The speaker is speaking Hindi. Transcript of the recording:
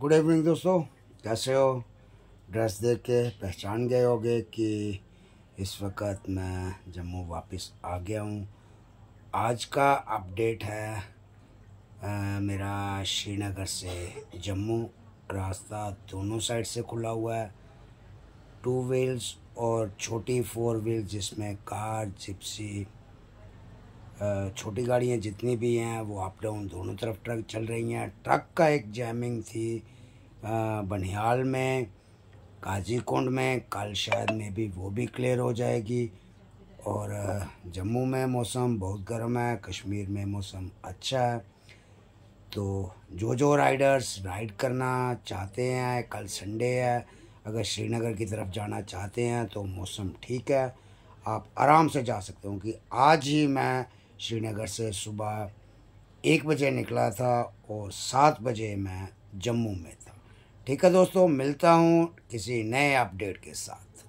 गुड इवनिंग दोस्तों कैसे हो ड्रेस देख के पहचान गए होगे कि इस वक्त मैं जम्मू वापस आ गया हूँ आज का अपडेट है आ, मेरा श्रीनगर से जम्मू रास्ता दोनों साइड से खुला हुआ है टू व्हील्स और छोटी फोर व्हील जिसमें कार जिप्सी छोटी गाड़ियाँ जितनी भी हैं वो अप डाउन दोनों तरफ ट्रक चल रही हैं ट्रक का एक जैमिंग थी बनिहाल में काजी कुंड में कल शायद में भी वो भी क्लियर हो जाएगी और जम्मू में मौसम बहुत गर्म है कश्मीर में मौसम अच्छा है तो जो जो राइडर्स राइड करना चाहते हैं कल संडे है अगर श्रीनगर की तरफ जाना चाहते हैं तो मौसम ठीक है आप आराम से जा सकते हो कि आज ही मैं श्रीनगर से सुबह एक बजे निकला था और सात बजे मैं जम्मू में था ठीक है दोस्तों मिलता हूँ किसी नए अपडेट के साथ